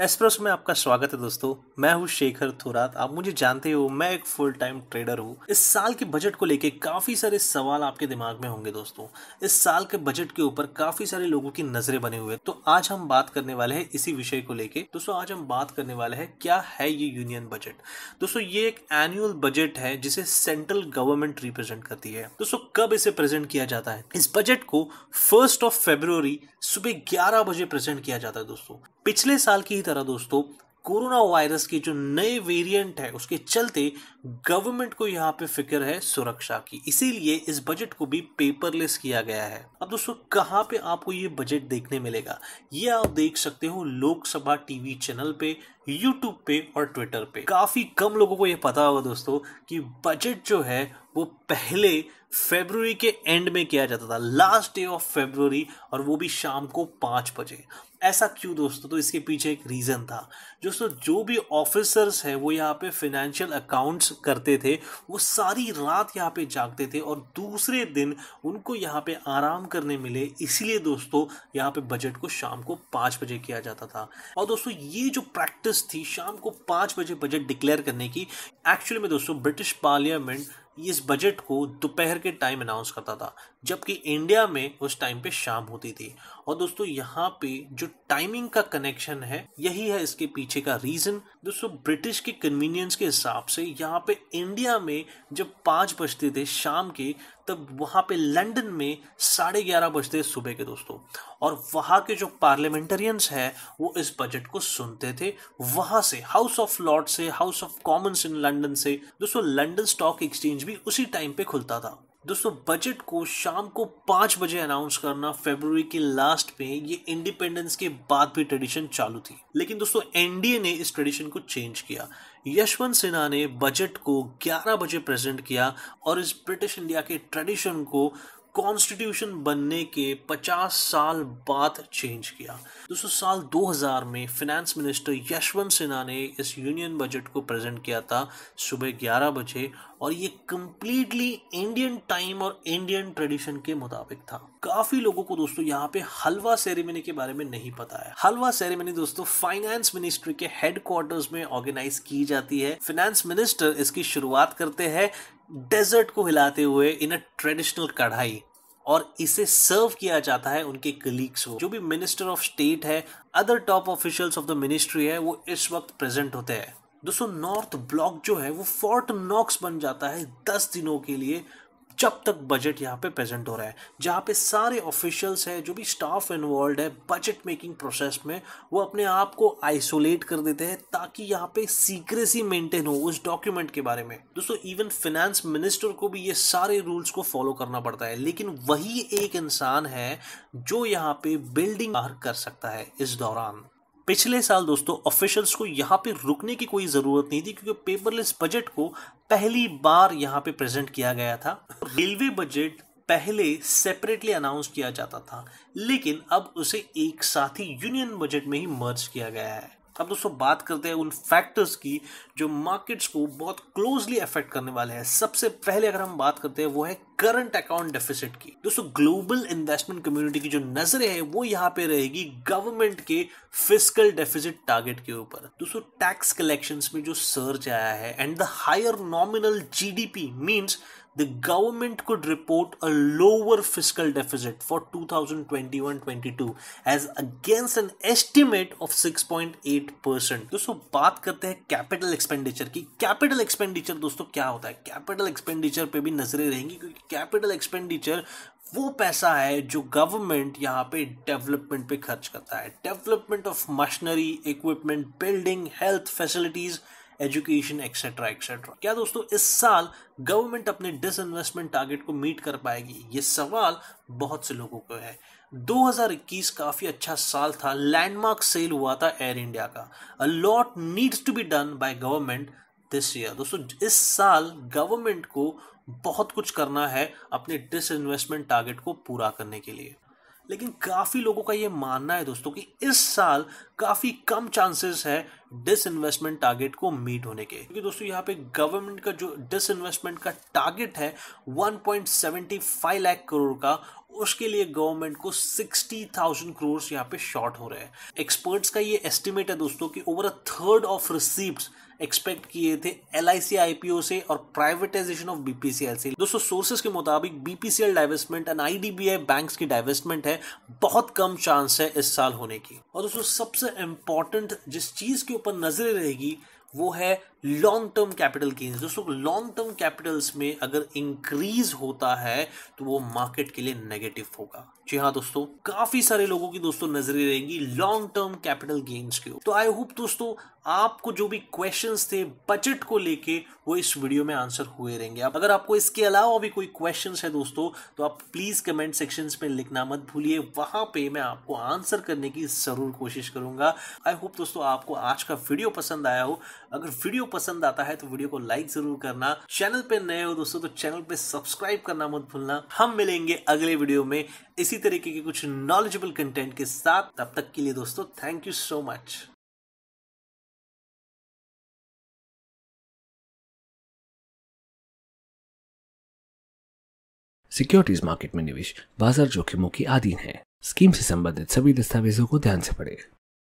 Asprey में आपका स्वागत है दोस्तों मैं हूं शेखर थोरात आप मुझे जानते हो मैं एक फुल टाइम ट्रेडर हूं इस साल के बजट को लेके काफ़ी सारे सवाल आपके दिमाग में होंगे दोस्तों इस साल के बजट के ऊपर काफ़ी सारे लोगों की नज़रें बने हुए तो आज हम बात करने वाले हैं इसी विषय को लेके दोस्तों आज हम बात करने वाले हैं क्या है ये यूनियन बजट दोस्तों ये एक एनुअल बजट है जिसे सेंट्रल गवर्नमेंट रिप्रेजेंट करती है दोस्तों कब इसे प्रेजेंट किया जाता है इस बजट को फर्स्ट ऑफ फेब्रुवरी सुबह ग्यारह बजे प्रेजेंट किया जाता है दोस्तों पिछले साल की ही तरह दोस्तों कोरोना वायरस की जो नए वेरिएंट है उसके चलते गवर्नमेंट को यहाँ पे फिक्र है सुरक्षा की इसीलिए इस बजट को भी पेपरलेस किया गया है अब दोस्तों कहाँ पे आपको ये बजट देखने मिलेगा ये आप देख सकते हो लोकसभा टीवी चैनल पे यूट्यूब पे और ट्विटर पे काफ़ी कम लोगों को यह पता होगा दोस्तों कि बजट जो है वो पहले फेबररी के एंड में किया जाता था लास्ट डे ऑफ फेबररी और वो भी शाम को पाँच बजे ऐसा क्यों दोस्तों तो इसके पीछे एक रीज़न था दोस्तों जो भी ऑफिसर्स हैं वो यहाँ पे फिनेंशियल अकाउंट्स करते थे वो सारी रात यहाँ पे जागते थे और दूसरे दिन उनको यहाँ पे आराम करने मिले इसलिए दोस्तों यहाँ पे बजट को शाम को पाँच बजे किया जाता था और दोस्तों ये जो प्रैक्टिस नोटिस थी शाम को पाँच बजे बजट डिक्लेयर करने की एक्चुअली में दोस्तों ब्रिटिश पार्लियामेंट इस बजट को दोपहर के टाइम अनाउंस करता था जबकि इंडिया में उस टाइम पे शाम होती थी और दोस्तों यहाँ पे जो टाइमिंग का कनेक्शन है यही है इसके पीछे का रीजन दोस्तों ब्रिटिश के कन्वीनियंस के हिसाब से यहाँ पे इंडिया में जब पांच बजते थे शाम के तब वहाँ पे लंदन में साढ़े ग्यारह बजते सुबह के दोस्तों और वहाँ के जो पार्लियामेंटेरियंस हैं वो इस बजट को सुनते थे वहाँ से हाउस ऑफ लॉर्ड से House of Commons in London से दोस्तों लंदन स्टॉक एक्सचेंज भी उसी टाइम पे खुलता था दोस्तों बजट को शाम को पाँच बजे अनाउंस करना फेब्रुवरी के लास्ट में ये इंडिपेंडेंस के बाद भी ट्रेडिशन चालू थी लेकिन दोस्तों एनडीए ने इस ट्रेडिशन को चेंज किया यशवंत सिन्हा ने बजट को 11 बजे प्रेजेंट किया और इस ब्रिटिश इंडिया के ट्रेडिशन को कॉन्स्टिट्यूशन बनने के 50 साल बाद चेंज किया दोस्तों साल 2000 में फिनेंस मिनिस्टर यशवंत सिन्हा ने इस यूनियन बजट को प्रेजेंट किया था सुबह 11 बजे और ये कम्प्लीटली इंडियन टाइम और इंडियन ट्रेडिशन के मुताबिक था काफी लोगों को दोस्तों यहाँ पे हलवा सेरेमनी के बारे में नहीं पता है हलवा सेरेमनी दोस्तों फाइनेंस मिनिस्ट्री के हेडक्वार्टर्स में ऑर्गेनाइज की जाती है फाइनेंस मिनिस्टर इसकी शुरुआत करते हैं डेजर्ट को हिलाते हुए इन अ ट्रेडिशनल कढ़ाई और इसे सर्व किया जाता है उनके कलीग्स को जो भी मिनिस्टर ऑफ स्टेट है other top officials of the ministry है वो इस वक्त प्रेजेंट होते हैं दोस्तों नॉर्थ ब्लॉक जो है वो फोर्ट नॉक्स बन जाता है दस दिनों के लिए जब तक बजट यहाँ पे प्रेजेंट हो रहा है जहाँ पे सारे ऑफिशियल्स हैं जो भी स्टाफ इन्वॉल्व है बजट मेकिंग प्रोसेस में वो अपने आप को आइसोलेट कर देते हैं ताकि यहाँ पे सीक्रेसी मेंटेन हो उस डॉक्यूमेंट के बारे में दोस्तों इवन फिनेंस मिनिस्टर को भी ये सारे रूल्स को फॉलो करना पड़ता है लेकिन वही एक इंसान है जो यहाँ पे बिल्डिंग कर सकता है इस दौरान पिछले साल दोस्तों ऑफिशियल्स को यहाँ पे रुकने की कोई ज़रूरत नहीं थी क्योंकि पेपरलेस बजट को पहली बार यहाँ पे प्रेजेंट किया गया था रेलवे बजट पहले सेपरेटली अनाउंस किया जाता था लेकिन अब उसे एक साथ ही यूनियन बजट में ही मर्ज किया गया है अब दोस्तों बात करते हैं उन फैक्टर्स की जो मार्केट्स को बहुत क्लोजली अफेक्ट करने वाले हैं सबसे पहले अगर हम बात करते हैं वो है करंट अकाउंट डेफिसिट की दोस्तों ग्लोबल इन्वेस्टमेंट कम्युनिटी की जो नजरें हैं वो यहाँ पे रहेगी गवर्नमेंट के फिजिकल डेफिसिट टारगेट के ऊपर दोस्तों टैक्स कलेक्शन में जो सर्च आया है and the higher nominal G D P the government could report a lower fiscal deficit for 2021-22 as against an estimate of 6.8% दोस्तों बात करते हैं कैपिटल एक्सपेंडिचर की कैपिटल एक्सपेंडिचर दोस्तों क्या होता है कैपिटल एक्सपेंडिचर पे भी नजरें रहेंगी क्योंकि कैपिटल एक्सपेंडिचर वो पैसा है जो गवर्नमेंट यहाँ पे डेवलपमेंट पे खर्च करता है development of machinery equipment building health facilities education etcetera etcetera क्या दोस्तों इस साल गवर्नमेंट अपने डिसइन्वेस्टमेंट टारगेट को मीट कर पाएगी ये सवाल बहुत से लोगों को है 2021 काफ़ी अच्छा साल था लैंडमार्क सेल हुआ था एयर इंडिया का a lot needs to be done by government this year दोस्तों इस साल गवर्नमेंट को बहुत कुछ करना है अपने डिसइन्वेस्टमेंट टारगेट को पूरा करने के लिए लेकिन काफ़ी लोगों का ये मानना है दोस्तों कि इस साल काफ़ी कम चांसेस है डिस इन्वेस्टमेंट टारगेट को मीट होने के क्योंकि दोस्तों यहाँ पे गवर्नमेंट का जो डिस इन्वेस्टमेंट का टारगेट है 1.75 लाख करोड़ का उसके लिए गवर्नमेंट को 60,000 करोड़ यहाँ पे शॉर्ट हो रहे हैं एक्सपर्ट्स का ये एस्टिमेट है दोस्तों कि over a third of receipt expect किए थे एल आईपीओ से और प्राइवेटाइजेशन ऑफ बीपीसीएल से दोस्तों सोर्सेज के मुताबिक BPCL divestment and IDBI bank की डाइवेस्टमेंट है बहुत कम चांस है इस साल होने की और दोस्तों सबसे इंपॉर्टेंट जिस चीज के ऊपर नजरें रहेगी वो है लॉन्ग टर्म कैपिटल गेन्स दोस्तों लॉन्ग टर्म कैपिटल्स में अगर इंक्रीज होता है तो वो मार्केट के लिए नेगेटिव होगा जी हाँ दोस्तों काफी सारे लोगों की दोस्तों नजरें रहेंगी लॉन्ग टर्म कैपिटल गेन्स के तो आई होप दोस्तों आपको जो भी क्वेश्चंस थे बजट को लेके वो इस वीडियो में आंसर हुए रहेंगे अब अगर आपको इसके अलावा भी कोई क्वेश्चन है दोस्तों तो आप प्लीज कमेंट सेक्शन में लिखना मत भूलिए वहां पे मैं आपको आंसर करने की जरूर कोशिश करूंगा आई होप दोस्तों आपको आज का वीडियो पसंद आया हो अगर वीडियो पसंद आता है तो वीडियो को लाइक जरूर करना चैनल पे नए हो दोस्तों तो चैनल पे सब्सक्राइब करना मत भूलना हम मिलेंगे अगले वीडियो में इसी तरीके के कुछ नॉलेजेबल कंटेंट के साथ तब तक के लिए दोस्तों thank you so much securities market में निवेश बाजार जोखिमों की अधीन है स्कीम से संबंधित सभी दस्तावेजों को ध्यान से पढ़ें